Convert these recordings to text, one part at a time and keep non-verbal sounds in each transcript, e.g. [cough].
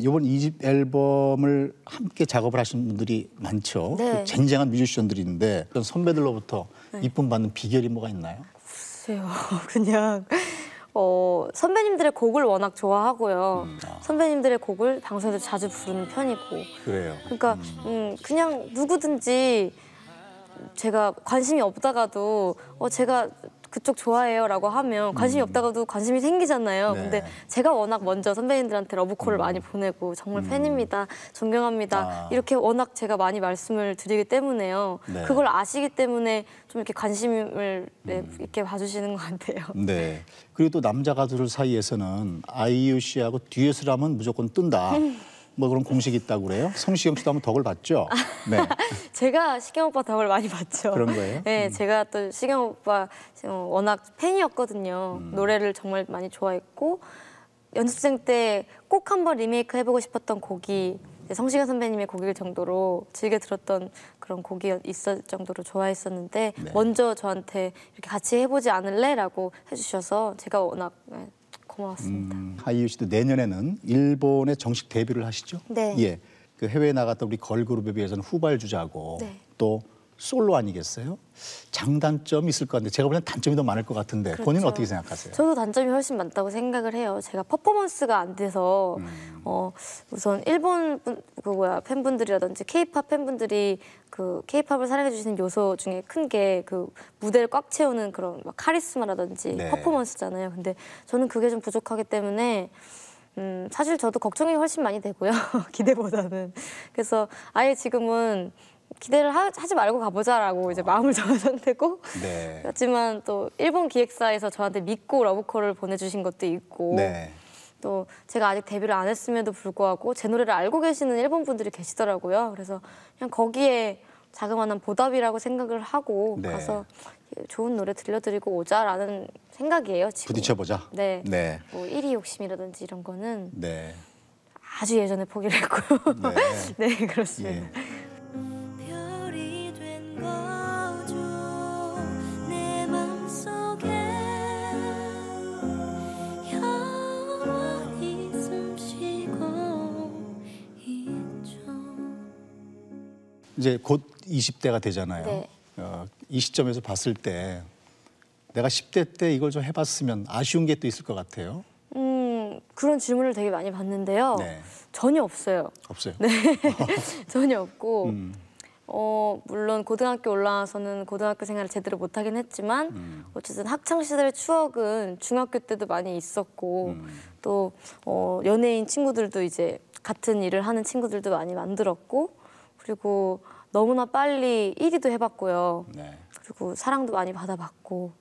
이번 2집 앨범을 함께 작업을 하신 분들이 많죠. 네. 그 쟁쟁한 뮤지션들인데 그런 선배들로부터 네. 이쁨 받는 비결이 뭐가 있나요? 글쎄요. [laughs] 그냥 어, 선배님들의 곡을 워낙 좋아하고요. 음, 아. 선배님들의 곡을 방송에서 자주 부르는 편이고. 그래요. 그러니까 음. 음, 그냥 누구든지 제가 관심이 없다가도 어, 제가 그쪽 좋아해요라고 하면 관심이 음. 없다가도 관심이 생기잖아요. 네. 근데 제가 워낙 먼저 선배님들한테 러브콜을 음. 많이 보내고 정말 음. 팬입니다, 존경합니다 아. 이렇게 워낙 제가 많이 말씀을 드리기 때문에요. 네. 그걸 아시기 때문에 좀 이렇게 관심을 네, 음. 이렇게 봐주시는 것 같아요. [laughs] 네. 그리고 또 남자 가수들 사이에서는 아이유 씨하고 듀엣을 하면 무조건 뜬다. [laughs] 뭐 그런 공식이 있다고 그래요? 성시경 씨도 한번 덕을 봤죠? 아, 네. [laughs] 제가 시경 오빠 덕을 많이 봤죠. 그런 거예요? 네, 음. 제가 또 시경 오빠 워낙 팬이었거든요. 음. 노래를 정말 많이 좋아했고 연습생 때 꼭 한번 리메이크 해보고 싶었던 곡이 성시경 선배님의 곡일 정도로 즐겨 들었던 그런 곡이 있을 정도로 좋아했었는데 네. 먼저 저한테 이렇게 같이 해보지 않을래? 라고 해주셔서 제가 워낙 네, 고맙습니다. 음, 하이유 씨도 내년에는 일본에 정식 데뷔를 하시죠? 네. 예. 그 해외에 나갔던 우리 걸그룹에 비해서는 후발주자고 네. 또 솔로 아니겠어요? 장단점이 있을 것 같은데 제가 보기엔 단점이 더 많을 것 같은데 그렇죠. 본인은 어떻게 생각하세요? 저도 단점이 훨씬 많다고 생각을 해요. 제가 퍼포먼스가 안 돼서 음. 어, 우선 일본 분, 그 뭐야 팬분들이라든지 케이팝 팬분들이 그 케이팝을 사랑해 주시는 요소 중에 큰 게 그 무대를 꽉 채우는 그런 막 카리스마라든지 네. 퍼포먼스잖아요. 근데 저는 그게 좀 부족하기 때문에 음, 사실 저도 걱정이 훨씬 많이 되고요. [laughs] 기대보다는. 그래서 아예 지금은 기대를 하, 지 말고 가보자라고 이제 마음을 [laughs] 정한 상태고 네. 그지만또 일본 기획사에서 저한테 믿고 러브콜을 보내주신 것도 있고 네. 또 제가 아직 데뷔를 안 했음에도 불구하고 제 노래를 알고 계시는 일본 분들이 계시더라고요. 그래서 그냥 거기에 자그마한 보답이라고 생각을 하고 네. 가서 좋은 노래 들려드리고 오자라는 생각이에요. 지금. 부딪혀보자. 네. 네. 뭐 1위 욕심이라든지 이런 거는 네. 아주 예전에 포기를 했고요. 네, [laughs] 네 그렇습니다. 예. 이제 곧 20대가 되잖아요. 네. 어, 이 시점에서 봤을 때 내가 10대 때 이걸 좀 해봤으면 아쉬운 게 또 있을 것 같아요. 음, 그런 질문을 되게 많이 받는데요. 네. 전혀 없어요. 없어요? 네, [laughs] 전혀 없고 음. 어, 물론 고등학교 올라와서는 고등학교 생활을 제대로 못하긴 했지만 음. 어쨌든 학창시절의 추억은 중학교 때도 많이 있었고 음. 또 어, 연예인 친구들도 이제 같은 일을 하는 친구들도 많이 만들었고 그리고 너무나 빨리 1위도 해봤고요. 네. 그리고 사랑도 많이 받아봤고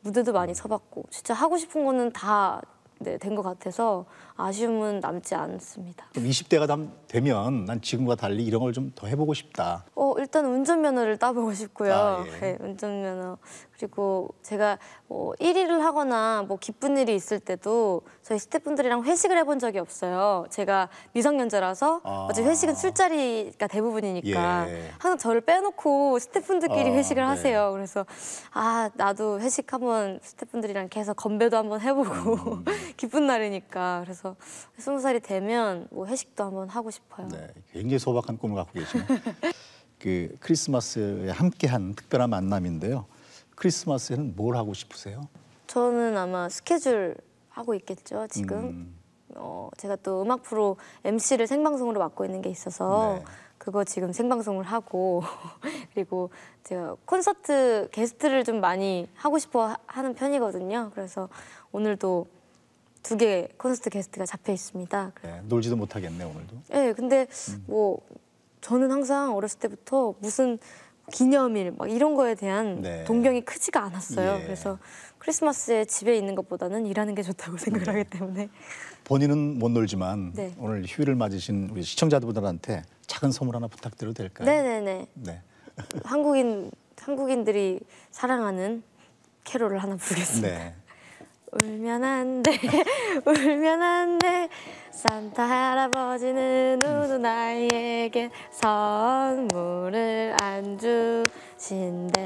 무대도 많이 서봤고 진짜 하고 싶은 거는 다 된것 네, 같아서 아쉬움은 남지 않습니다. 20대가 되면 난 지금과 달리 이런 걸 좀 더 해보고 싶다. 어 일단 운전면허를 따보고 싶고요. 아, 예. 네, 운전면허 그리고 제가 뭐 1위를 하거나 뭐 기쁜 일이 있을 때도 저희 스태프분들이랑 회식을 해본 적이 없어요. 제가 미성년자라서 아. 어제 회식은 술자리가 대부분이니까 예. 항상 저를 빼놓고 스태프분들끼리 아, 회식을 네. 하세요. 그래서 아 나도 회식 한번 스태프분들이랑 계속 건배도 한번 해보고 음. [laughs] 기쁜 날이니까 그래서 스무 살이 되면 뭐 회식도 한번 하고 싶. 싶어요. 네, 굉장히 소박한 꿈을 갖고 계시네요. [laughs] 그 크리스마스에 함께한 특별한 만남인데요. 크리스마스에는 뭘 하고 싶으세요? 저는 아마 스케줄 하고 있겠죠 지금. 음. 어, 제가 또 음악 프로 MC를 생방송으로 맡고 있는 게 있어서 네. 그거 지금 생방송을 하고 [laughs] 그리고 제가 콘서트 게스트를 좀 많이 하고 싶어 하는 편이거든요. 그래서 오늘도 두개 콘서트 게스트가 잡혀 있습니다. 네, 놀지도 못하겠네 오늘도. 네, 근데 음. 뭐 저는 항상 어렸을 때부터 무슨 기념일 막 이런 거에 대한 네. 동경이 크지가 않았어요. 예. 그래서 크리스마스에 집에 있는 것보다는 일하는 게 좋다고 [laughs] 생각을 하기 때문에 본인은 못 놀지만 네. 오늘 휴일을 맞으신 우리 시청자분들한테 작은 선물 하나 부탁드려도 될까요? 네네네. 네. 한국인 한국인들이 사랑하는 캐롤을 하나 네. 부르겠습니다. 네. 울면 안 돼, [laughs] 울면 안 돼. 산타 할아버지는 우는 아이에게 선물을 안 주신대.